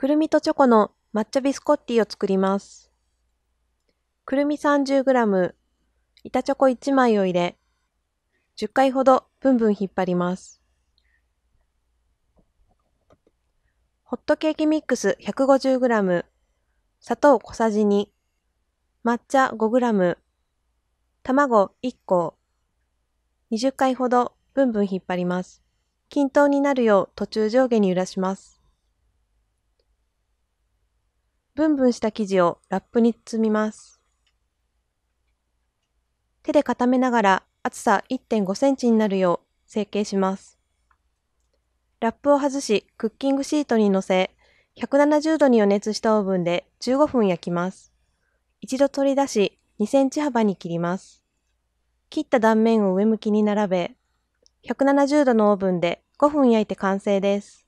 くるみとチョコの抹茶ビスコッティを作ります。くるみ 30g、板チョコ1枚を入れ、10回ほどブンブン引っ張ります。ホットケーキミックス 150g、砂糖小さじ2、抹茶 5g、卵1個、20回ほどブンブン引っ張ります。均等になるよう途中上下に揺らします。ブンブンした生地をラップに包みます。手で固めながら厚さ1.5センチになるよう成形します。ラップを外し、クッキングシートに乗せ、170度に予熱したオーブンで15分焼きます。一度取り出し、2センチ幅に切ります。切った断面を上向きに並べ、170度のオーブンで5分焼いて完成です。